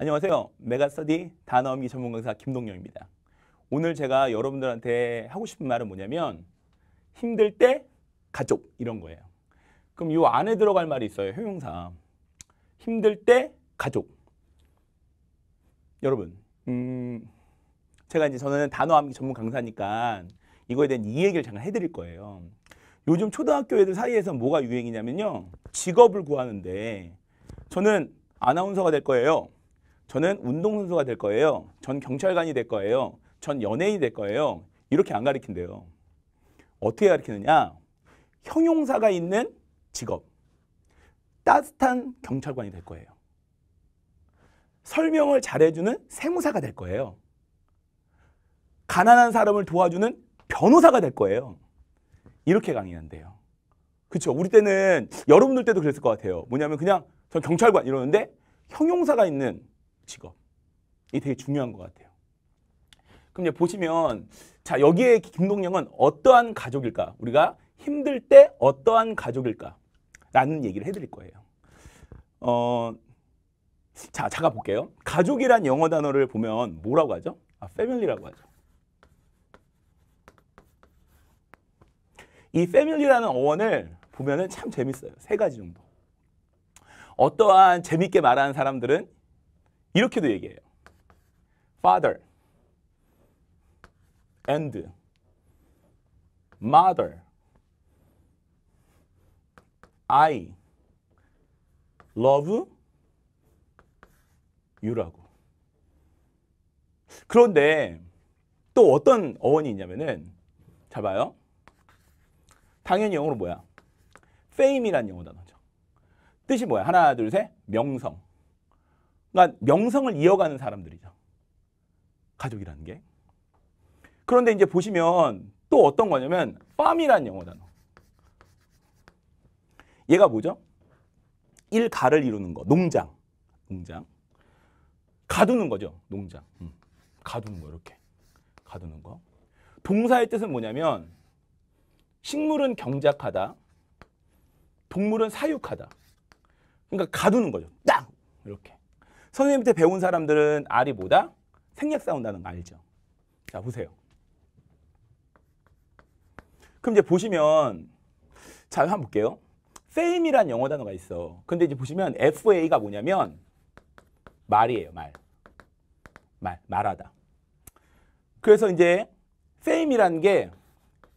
안녕하세요. 메가스터디 단어 암기 전문 강사 김동영입니다. 오늘 제가 여러분들한테 하고 싶은 말은 뭐냐면 힘들 때 가족 이런 거예요. 그럼 이 안에 들어갈 말이 있어요. 형용사. 힘들 때 가족. 여러분, 음, 제가 이제 저는 단어 암기 전문 강사니까 이거에 대한 이 얘기를 잠깐 해드릴 거예요. 요즘 초등학교 애들 사이에서 뭐가 유행이냐면요. 직업을 구하는데 저는 아나운서가 될 거예요. 저는 운동선수가 될 거예요. 전 경찰관이 될 거예요. 전 연예인이 될 거예요. 이렇게 안 가리킨대요. 어떻게 가리키느냐? 형용사가 있는 직업. 따뜻한 경찰관이 될 거예요. 설명을 잘해주는 세무사가 될 거예요. 가난한 사람을 도와주는 변호사가 될 거예요. 이렇게 강의한대요. 그렇죠. 우리 때는 여러분들 때도 그랬을 것 같아요. 뭐냐면 그냥 전 경찰관 이러는데 형용사가 있는 직업. 이게 되게 중요한 것 같아요. 그럼 이제 보시면 자 여기에 김동영은 어떠한 가족일까? 우리가 힘들 때 어떠한 가족일까? 라는 얘기를 해드릴 거예요. 어, 자, 잠깐 볼게요. 가족이란 영어 단어를 보면 뭐라고 하죠? 아, 패밀리라고 하죠. 이 패밀리라는 어원을 보면참 재밌어요. 세 가지 정도. 어떠한 재밌게 말하는 사람들은 이렇게도 얘기해요. father and mother I love you라고. 그런데 또 어떤 어원이 있냐면은 잘 봐요. 당연히 영어로 뭐야? fame이란 영어 단어죠. 뜻이 뭐야? 하나, 둘, 셋. 명성. 그러니까 명성을 이어가는 사람들이죠. 가족이라는 게. 그런데 이제 보시면 또 어떤 거냐면 팜이라는 영어 단어. 얘가 뭐죠? 일가를 이루는 거. 농장. 농장. 가두는 거죠. 농장. 음. 가두는 거 이렇게. 가두는 거. 동사의 뜻은 뭐냐면 식물은 경작하다. 동물은 사육하다. 그러니까 가두는 거죠. 딱 이렇게. 선생님한테 배운 사람들은 알이 뭐다? 생략 싸운다는 거 알죠? 자, 보세요. 그럼 이제 보시면 자, 한번 볼게요. same이란 영어 단어가 있어. 근데 이제 보시면 fa가 뭐냐면 말이에요, 말. 말, 말하다. 그래서 이제 same이라는 게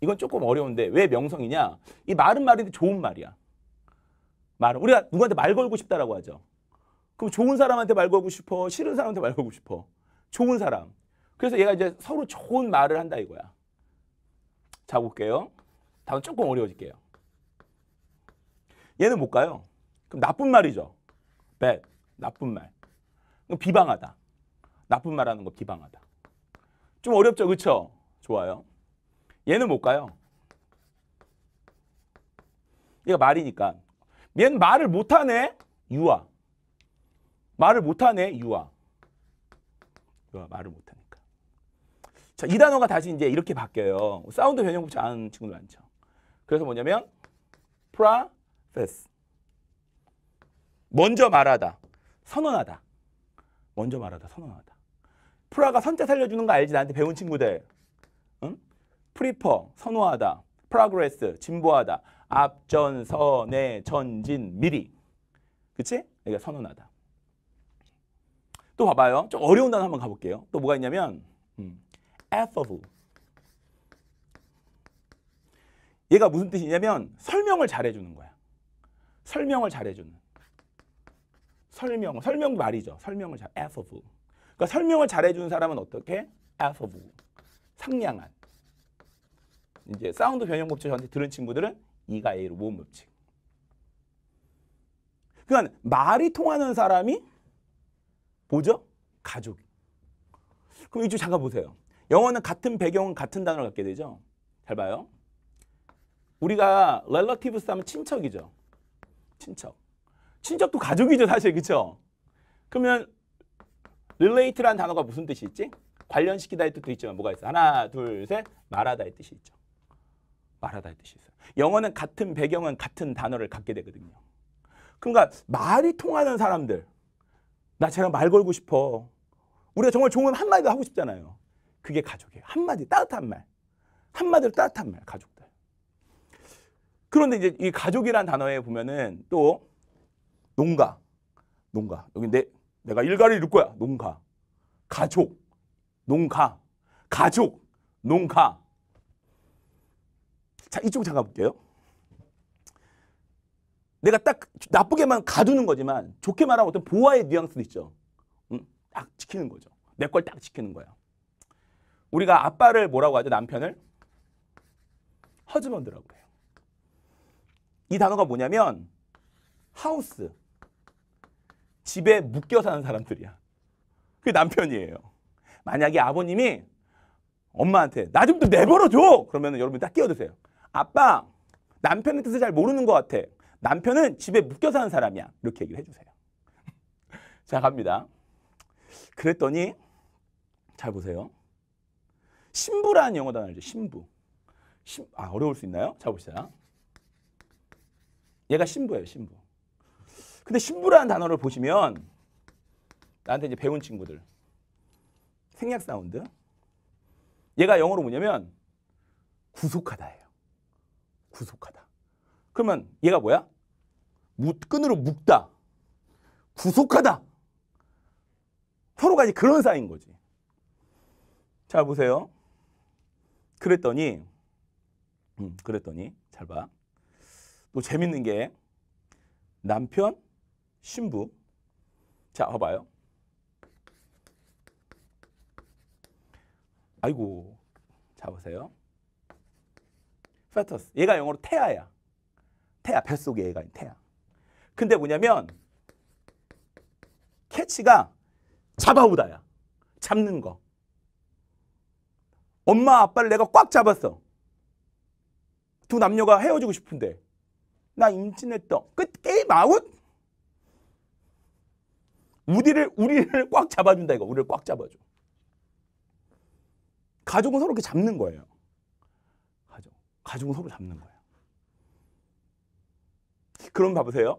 이건 조금 어려운데 왜 명성이냐? 이 말은 말인데 좋은 말이야. 말은 우리가 누구한테 말 걸고 싶다라고 하죠. 그럼 좋은 사람한테 말 걸고 싶어? 싫은 사람한테 말 걸고 싶어? 좋은 사람. 그래서 얘가 이제 서로 좋은 말을 한다 이거야. 자, 볼게요. 다음 조금 어려워질게요. 얘는 뭘까요 그럼 나쁜 말이죠. bad. 나쁜 말. 그럼 비방하다. 나쁜 말 하는 거 비방하다. 좀 어렵죠? 그쵸? 좋아요. 얘는 뭘까요 얘가 말이니까. 얘는 말을 못하네? 유아. 말을 못하네 유아. 유아 말을 못하니까. 자, 이 단어가 다시 이제 이렇게 바뀌어요. 사운드 변형 붙이 아는 친구들 많죠. 그래서 뭐냐면 p r o f 먼저 말하다. 선언하다. 먼저 말하다. 선언하다. 프라가 선자 살려주는 거 알지? 나한테 배운 친구들. 응? 프리퍼, 선호하다. 프로그레스, 진보하다. 앞전선의 전진, 미리. 그치? 그러니까 선언하다. 또 봐봐요. 좀 어려운 단어 한번 가볼게요. 또 뭐가 있냐면 음, f of 얘가 무슨 뜻이냐면 설명을 잘해주는 거야. 설명을 잘해주는. 설명, 설명 말이죠. 설명을 잘, f of. 그러니까 설명을 잘해주는 사람은 어떻게? f of. 상냥한. 이제 사운드 변형 법칙 저한 들은 친구들은 이가 A로 모음 법칙. 그러니까 말이 통하는 사람이 뭐죠? 가족. 그럼 이쪽 잠깐 보세요. 영어는 같은 배경은 같은 단어를 갖게 되죠. 잘 봐요. 우리가 relatives 하면 친척이죠. 친척. 친척도 가족이죠 사실 그쵸? 그러면 relate라는 단어가 무슨 뜻이 있지? 관련시키다의 뜻도 있지만 뭐가 있어? 하나 둘셋 말하다의 뜻이 있죠. 말하다의 뜻이 있어요. 영어는 같은 배경은 같은 단어를 갖게 되거든요. 그러니까 말이 통하는 사람들 나처럼말 걸고 싶어. 우리가 정말 좋은 한마디도 하고 싶잖아요. 그게 가족이에요. 한마디, 따뜻한 말. 한마디로 따뜻한 말, 가족들. 그런데 이제 이 가족이란 단어에 보면은 또 농가, 농가. 여기 내, 내가 일가를 이룰 거야. 농가. 가족, 농가. 가족, 농가. 자, 이쪽 잠가 볼게요. 내가 딱 나쁘게만 가두는 거지만 좋게 말하면 어떤 보아의 뉘앙스도 있죠. 음, 딱 지키는 거죠. 내 걸 딱 지키는 거야. 우리가 아빠를 뭐라고 하죠? 남편을 허즈번드라고 해요. 이 단어가 뭐냐면 하우스 집에 묶여 사는 사람들이야. 그게 남편이에요. 만약에 아버님이 엄마한테 나 좀 더 내버려 줘 그러면 여러분 딱 끼어드세요. 아빠 남편의 뜻을 잘 모르는 것 같아. 남편은 집에 묶여 사는 사람이야. 이렇게 얘기를 해주세요. 자, 갑니다. 그랬더니, 잘 보세요. 신부라는 영어 단어죠. 신부. 신, 아, 어려울 수 있나요? 자, 봅시다. 얘가 신부예요, 신부. 근데 신부라는 단어를 보시면, 나한테 이제 배운 친구들. 생략 사운드. 얘가 영어로 뭐냐면, 구속하다예요. 구속하다. 그러면 얘가 뭐야? 끈으로 묶다. 구속하다. 서로가 이제 그런 사이인 거지. 자, 보세요. 그랬더니, 음, 그랬더니, 잘 봐. 또 재밌는 게 남편, 신부. 자, 봐봐요. 아이고, 자, 보세요. f e t 얘가 영어로 태아야. 태야. 뱃속에 애가 있는 태야. 근데 뭐냐면 캐치가 잡아오다야. 잡는 거. 엄마 아빠를 내가 꽉 잡았어. 두 남녀가 헤어지고 싶은데 나 임신했다. 끝 게임 아웃. 우리를 우리를 꽉 잡아준다 이거. 우리를 꽉 잡아줘. 가족은 서로 이렇게 잡는 거예요. 가족 가족은 서로 잡는 거예요. 그럼 봐보세요.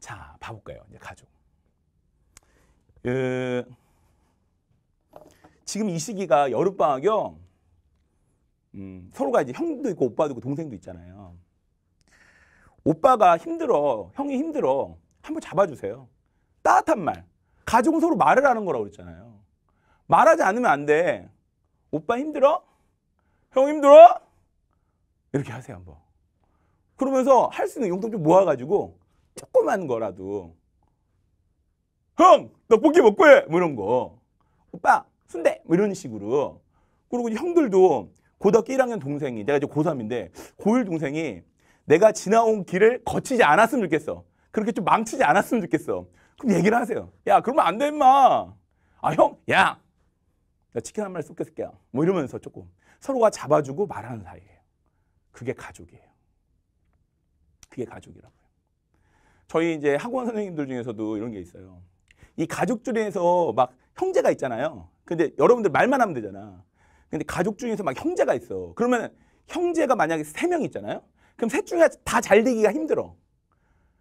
자, 봐볼까요? 이제 가족. 그, 지금 이 시기가 여름방학이요. 음, 서로가 이제 형도 있고 오빠도 있고 동생도 있잖아요. 오빠가 힘들어, 형이 힘들어. 한번 잡아주세요. 따뜻한 말. 가족은 서로 말을 하는 거라고 그랬잖아요. 말하지 않으면 안 돼. 오빠 힘들어? 형 힘들어? 이렇게 하세요, 한번. 그러면서 할 수 있는 용돈 좀 모아가지고 조그만 거라도 형 떡볶이 먹고 해! 뭐 이런 거 오빠 순대! 뭐 이런 식으로 그리고 형들도 고등학교 1학년 동생이 내가 이제 고3인데 고1 동생이 내가 지나온 길을 거치지 않았으면 좋겠어 그렇게 좀 망치지 않았으면 좋겠어 그럼 얘기를 하세요 야 그러면 안돼 임마 아 형! 야! 나 치킨 한 마리 쏟겠을게요 뭐 이러면서 조금 서로가 잡아주고 말하는 사이에요 그게 가족이에요 그게 가족이라고요. 저희 이제 학원 선생님들 중에서도 이런 게 있어요. 이 가족 중에서 막 형제가 있잖아요. 근데 여러분들 말만 하면 되잖아. 근데 가족 중에서 막 형제가 있어. 그러면 형제가 만약에 세 명 있잖아요. 그럼 셋 중에 다 잘 되기가 힘들어.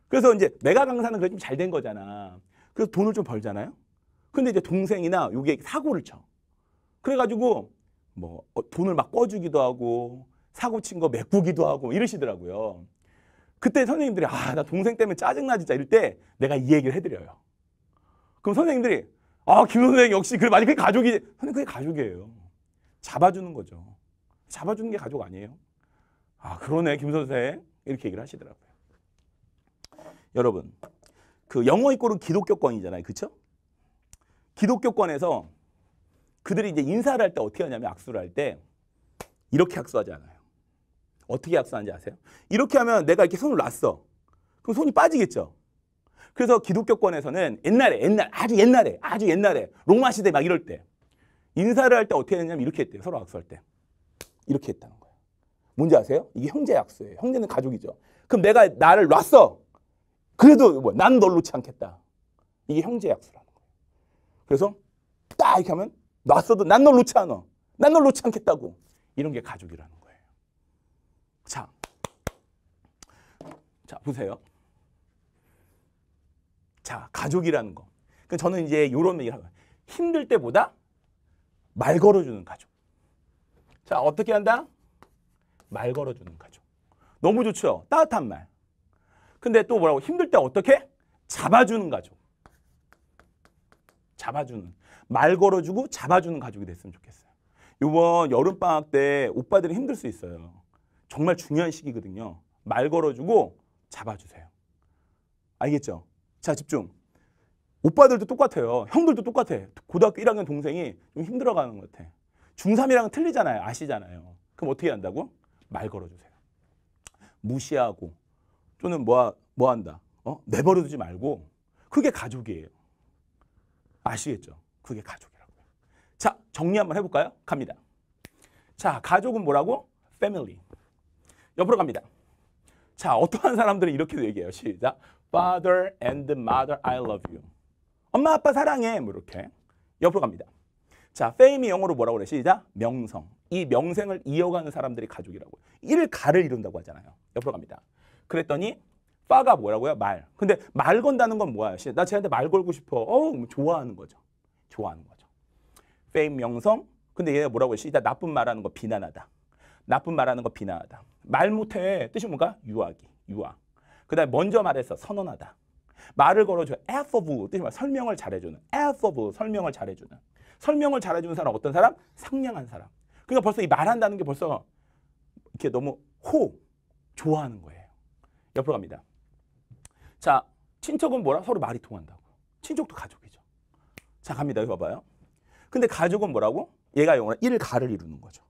그래서 이제 내가 강사는 그래 도 좀잘 된 거잖아. 그래서 돈을 좀 벌잖아요. 근데 이제 동생이나 요게 사고를 쳐. 그래가지고 뭐 어, 돈을 막꿔주기도 하고 사고 친 거 메꾸기도 하고 이러시더라고요. 그때 선생님들이 아, 나 동생 때문에 짜증나 진짜 이럴 때 내가 이 얘기를 해드려요. 그럼 선생님들이 아, 김 선생 역시 그래 맞아 그게 가족이 선생님 그게 가족이에요. 잡아주는 거죠. 잡아주는 게 가족 아니에요? 아, 그러네 김 선생 이렇게 얘기를 하시더라고요. 여러분, 그 영어 이꼴은 기독교권이잖아요, 그렇 기독교권에서 그들이 이제 인사를 할 때 어떻게 하냐면 악수를 할 때 이렇게 악수하지 않아요. 어떻게 악수하는지 아세요? 이렇게 하면 내가 이렇게 손을 놨어. 그럼 손이 빠지겠죠. 그래서 기독교권에서는 옛날에 옛날 아주 옛날에 아주 옛날에 로마 시대 막 이럴 때 인사를 할 때 어떻게 했냐면 이렇게 했대요. 서로 악수할 때. 이렇게 했다는 거예요. 뭔지 아세요? 이게 형제 악수예요. 형제는 가족이죠. 그럼 내가 나를 놨어. 그래도 뭐, 난널 놓지 않겠다. 이게 형제 악수라는 거예요. 그래서 딱 이렇게 하면 놨어도 난 널 놓지 않아. 난 널 놓지 않겠다고. 이런 게 가족이라는 거예요. 자, 자 보세요. 자 가족이라는 거. 그러니까 저는 이제 이런 얘기를 하고 힘들 때보다 말 걸어주는 가족. 자 어떻게 한다? 말 걸어주는 가족. 너무 좋죠. 따뜻한 말. 근데 또 뭐라고 힘들 때 어떻게? 잡아주는 가족. 잡아주는. 말 걸어주고 잡아주는 가족이 됐으면 좋겠어요. 이번 여름방학 때 오빠들이 힘들 수 있어요. 정말 중요한 시기거든요. 말 걸어주고 잡아주세요. 알겠죠? 자, 집중. 오빠들도 똑같아요. 형들도 똑같아. 고등학교 1학년 동생이 좀 힘들어가는 것 같아. 중3이랑은 틀리잖아요. 아시잖아요. 그럼 어떻게 한다고? 말 걸어주세요. 무시하고 또는 뭐, 뭐 한다. 어? 내버려두지 말고 그게 가족이에요. 아시겠죠? 그게 가족이라고요. 자, 정리 한번 해볼까요? 갑니다. 자, 가족은 뭐라고? 패밀리. 옆으로 갑니다. 자, 어떠한 사람들은 이렇게도 얘기해요. 시작. Father and mother, I love you. 엄마, 아빠 사랑해. 뭐 이렇게. 옆으로 갑니다. 자, fame이 영어로 뭐라고 그래? 시작. 명성. 이 명생을 이어가는 사람들이 가족이라고. 일가를 이룬다고 하잖아요. 옆으로 갑니다. 그랬더니 빠가 뭐라고요? 말. 근데 말 건다는 건 뭐야? 나 쟤한테 말 걸고 싶어. 어, 좋아하는 거죠. 좋아하는 거죠. 페임 명성. 근데 얘가 뭐라고 했지? 나쁜 말하는 거 비난하다. 나쁜 말하는 거 비난하다. 말 못해. 뜻이 뭔가? 유아기. 유아. 그 다음에 먼저 말해서 선언하다. 말을 걸어줘. a f f 뜻이 뭐야? 설명을 잘해주는. a f f 설명을 잘해주는. 설명을 잘해주는 사람 어떤 사람? 상냥한 사람. 그러니까 벌써 이 말한다는 게 벌써 이렇게 너무 호. 좋아하는 거예요. 옆으로 갑니다. 자, 친척은 뭐라? 서로 말이 통한다고. 친척도 가족이죠. 자, 갑니다. 여기 봐봐요. 근데 가족은 뭐라고? 얘가 영어로 1가를 이루는 거죠.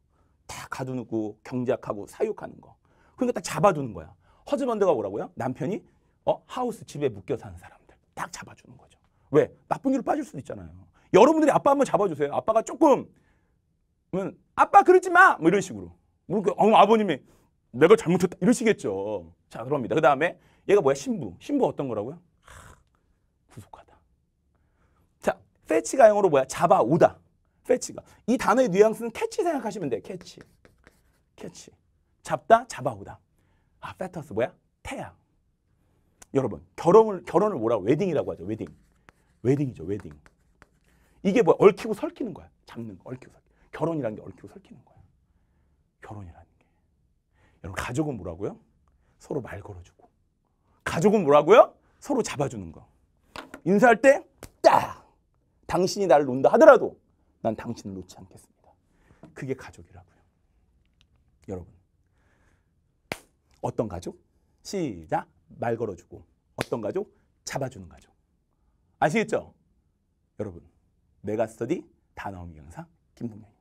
다 가두고 경작하고 사육하는 거. 그러니까 다 잡아두는 거야. 허즈번드가 뭐라고요? 남편이 어? 하우스 집에 묶여 사는 사람들. 딱 잡아주는 거죠. 왜? 나쁜 일로 빠질 수도 있잖아요. 여러분들이 아빠 한번 잡아주세요. 아빠가 조금 그 아빠 그러지 마! 뭐 이런 식으로. 그러니까 어, 아버님이 내가 잘못했다 이러시겠죠. 자 그럽니다. 그 다음에 얘가 뭐야? 신부. 신부 어떤 거라고요? 하, 구속하다. 자, 패치 가형으로 뭐야? 잡아오다. 패치가. 이 단어의 뉘앙스는 캐치 생각하시면 돼요. 캐치. 캐치. 잡다, 잡아오다. 아, 패터스 뭐야? 태양. 여러분, 결혼을 결혼을 뭐라고? 웨딩이라고 하죠. 웨딩. 웨딩이죠. 웨딩. 이게 뭐야 얽히고 설키는 거야. 잡는 거. 얽히고 설키. 결혼이라는 게 얽히고 설키는 거야. 결혼이라는 게. 여러분, 가족은 뭐라고요? 서로 말 걸어주고. 가족은 뭐라고요? 서로 잡아주는 거. 인사할 때 딱! 당신이 나를 논다 하더라도 난 당신을 놓지 않겠습니다. 그게 가족이라고요. 여러분. 어떤 가족? 시작. 말 걸어주고. 어떤 가족? 잡아주는 가족. 아시겠죠? 여러분. 메가스터디 단어암 강사 김동현입니다.